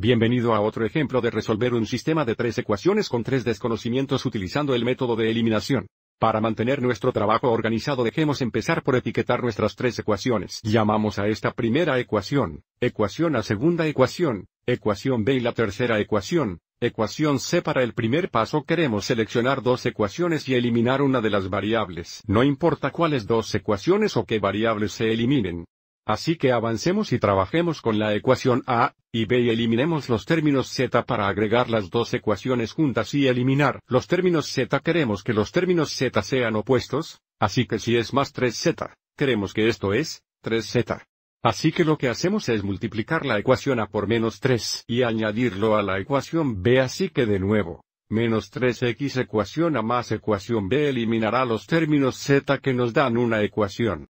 Bienvenido a otro ejemplo de resolver un sistema de tres ecuaciones con tres desconocimientos utilizando el método de eliminación. Para mantener nuestro trabajo organizado dejemos empezar por etiquetar nuestras tres ecuaciones. Llamamos a esta primera ecuación, ecuación a segunda ecuación, ecuación B y la tercera ecuación, ecuación C. Para el primer paso queremos seleccionar dos ecuaciones y eliminar una de las variables. No importa cuáles dos ecuaciones o qué variables se eliminen, Así que avancemos y trabajemos con la ecuación A y B y eliminemos los términos Z para agregar las dos ecuaciones juntas y eliminar los términos Z. Queremos que los términos Z sean opuestos, así que si es más 3Z, queremos que esto es 3Z. Así que lo que hacemos es multiplicar la ecuación A por menos 3 y añadirlo a la ecuación B así que de nuevo, menos 3x ecuación A más ecuación B eliminará los términos Z que nos dan una ecuación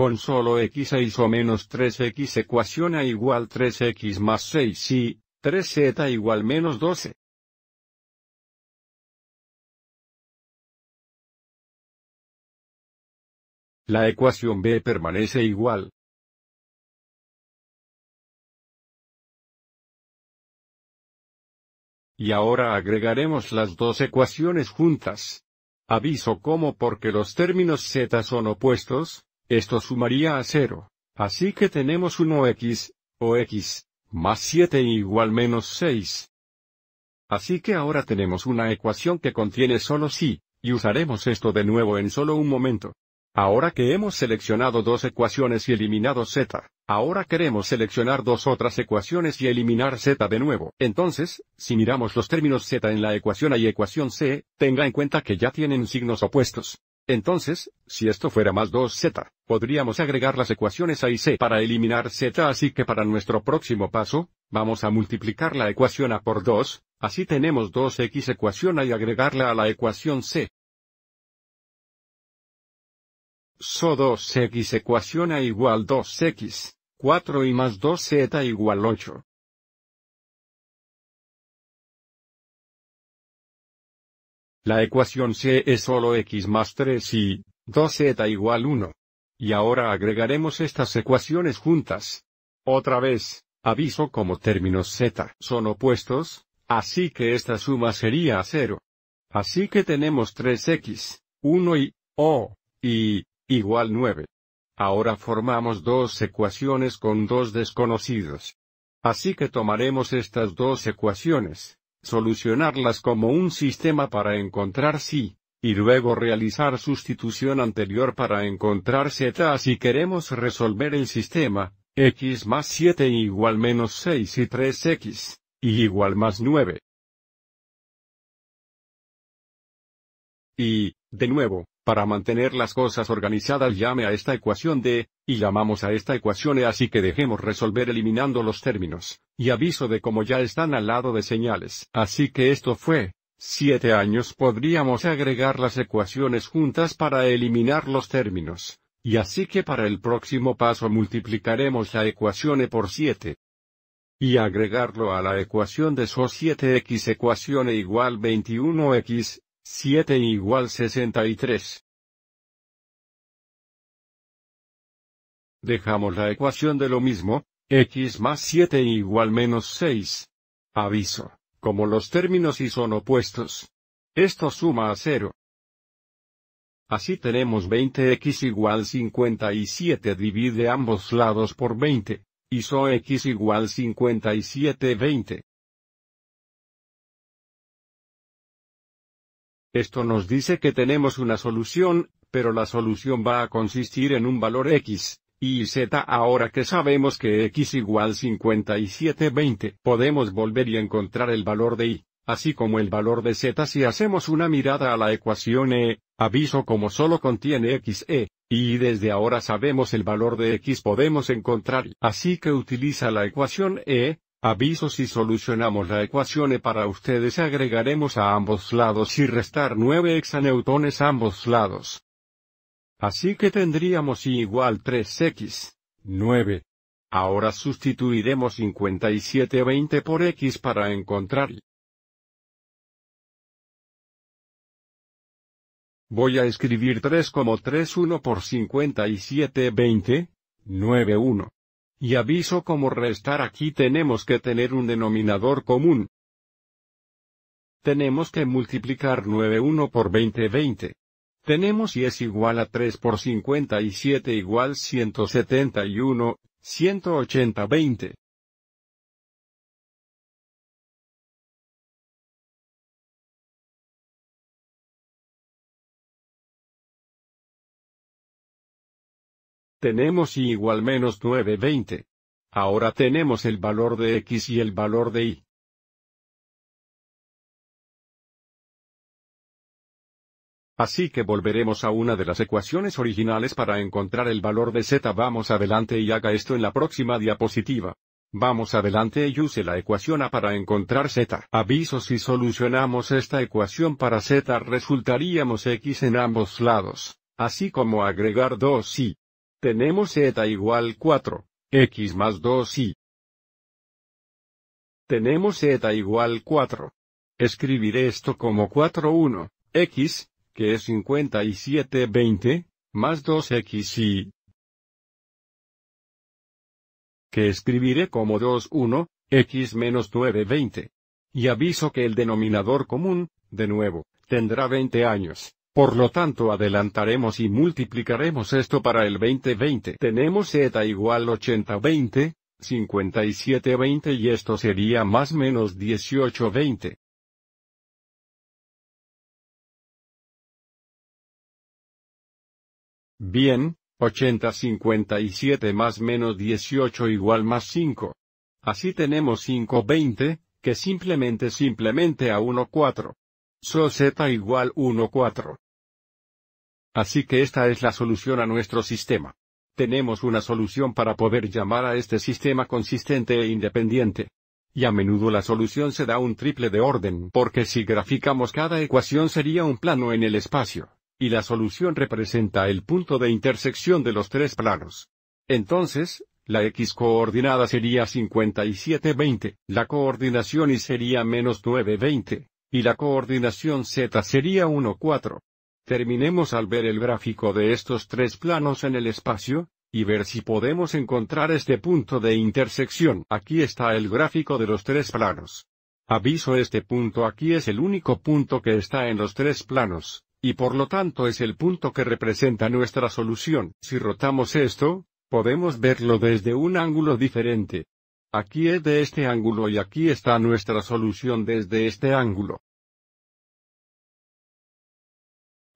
con solo x6 e o menos 3x ecuación a igual 3x más 6 y 3z igual menos 12. E. La ecuación b permanece igual. Y ahora agregaremos las dos ecuaciones juntas. Aviso como porque los términos z son opuestos, esto sumaría a cero. Así que tenemos 1x, o x, más 7 igual menos 6. Así que ahora tenemos una ecuación que contiene solo sí, y usaremos esto de nuevo en solo un momento. Ahora que hemos seleccionado dos ecuaciones y eliminado z, ahora queremos seleccionar dos otras ecuaciones y eliminar z de nuevo. Entonces, si miramos los términos z en la ecuación A y ecuación C, tenga en cuenta que ya tienen signos opuestos. Entonces, si esto fuera más 2z, podríamos agregar las ecuaciones a y c para eliminar z así que para nuestro próximo paso, vamos a multiplicar la ecuación a por 2, así tenemos 2x ecuación a y agregarla a la ecuación c. So 2x ecuación a igual 2x, 4 y más 2z igual 8. La ecuación C es solo x más 3 y 2z igual 1. Y ahora agregaremos estas ecuaciones juntas. Otra vez, aviso como términos z son opuestos, así que esta suma sería 0. Así que tenemos 3x, 1 y, o, y, igual 9. Ahora formamos dos ecuaciones con dos desconocidos. Así que tomaremos estas dos ecuaciones, solucionarlas como un sistema para encontrar sí, y luego realizar sustitución anterior para encontrar z. si queremos resolver el sistema, x más 7 igual menos 6 y 3x, y igual más 9. Y, de nuevo, para mantener las cosas organizadas llame a esta ecuación D, y llamamos a esta ecuación E así que dejemos resolver eliminando los términos, y aviso de cómo ya están al lado de señales. Así que esto fue, siete años podríamos agregar las ecuaciones juntas para eliminar los términos, y así que para el próximo paso multiplicaremos la ecuación E por 7 y agregarlo a la ecuación de SO7X ecuación E igual 21X, 7 igual 63. Dejamos la ecuación de lo mismo, x más 7 igual menos 6. Aviso, como los términos y son opuestos. Esto suma a 0. Así tenemos 20x igual 57 divide ambos lados por 20, y so x igual 57 20. Esto nos dice que tenemos una solución, pero la solución va a consistir en un valor x, y z ahora que sabemos que x igual 5720 podemos volver y encontrar el valor de y, así como el valor de z si hacemos una mirada a la ecuación e, aviso como solo contiene x e, y desde ahora sabemos el valor de x podemos encontrar, así que utiliza la ecuación e, Aviso si solucionamos la ecuación E para ustedes agregaremos a ambos lados y restar 9 hexaneutones a ambos lados. Así que tendríamos I igual 3x, 9. Ahora sustituiremos 5720 por x para encontrar Voy a escribir 3 3,31 por 5720, 91. Y aviso como restar aquí tenemos que tener un denominador común. Tenemos que multiplicar 91 por 2020. Tenemos y es igual a 3 por 57 igual 171, 180 20. Tenemos y igual menos 20. Ahora tenemos el valor de x y el valor de y. Así que volveremos a una de las ecuaciones originales para encontrar el valor de z. Vamos adelante y haga esto en la próxima diapositiva. Vamos adelante y use la ecuación A para encontrar z. Aviso si solucionamos esta ecuación para z resultaríamos x en ambos lados, así como agregar 2 i. Tenemos z igual 4, x más 2 y. Tenemos z igual 4. Escribiré esto como 41, x, que es 20, más 2x y. Que escribiré como 1, x menos 20. Y aviso que el denominador común, de nuevo, tendrá 20 años. Por lo tanto adelantaremos y multiplicaremos esto para el 2020. Tenemos z igual 8020, 5720 y esto sería más menos 1820. Bien, 8057 más menos 18 igual más 5. Así tenemos 520, que simplemente simplemente a 14. So z igual 1 4. Así que esta es la solución a nuestro sistema. Tenemos una solución para poder llamar a este sistema consistente e independiente. Y a menudo la solución se da un triple de orden porque si graficamos cada ecuación sería un plano en el espacio, y la solución representa el punto de intersección de los tres planos. Entonces, la x coordinada sería 5720, la coordinación y sería menos 920, y la coordinación Z sería 4. Terminemos al ver el gráfico de estos tres planos en el espacio, y ver si podemos encontrar este punto de intersección. Aquí está el gráfico de los tres planos. Aviso este punto aquí es el único punto que está en los tres planos, y por lo tanto es el punto que representa nuestra solución. Si rotamos esto, podemos verlo desde un ángulo diferente. Aquí es de este ángulo y aquí está nuestra solución desde este ángulo.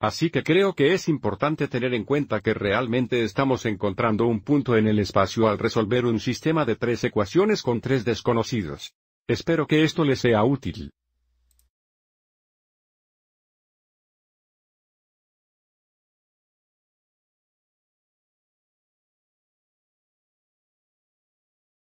Así que creo que es importante tener en cuenta que realmente estamos encontrando un punto en el espacio al resolver un sistema de tres ecuaciones con tres desconocidos. Espero que esto les sea útil.